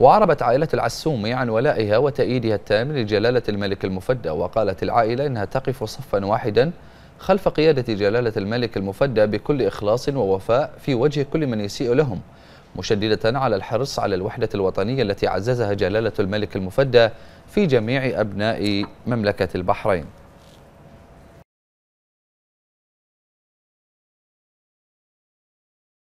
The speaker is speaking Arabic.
وعربت عائلة العسومي عن ولائها وتأييدها التام لجلالة الملك المفدى وقالت العائلة إنها تقف صفا واحدا خلف قيادة جلالة الملك المفدى بكل إخلاص ووفاء في وجه كل من يسيء لهم مشددة على الحرص على الوحدة الوطنية التي عززها جلالة الملك المفدى في جميع أبناء مملكة البحرين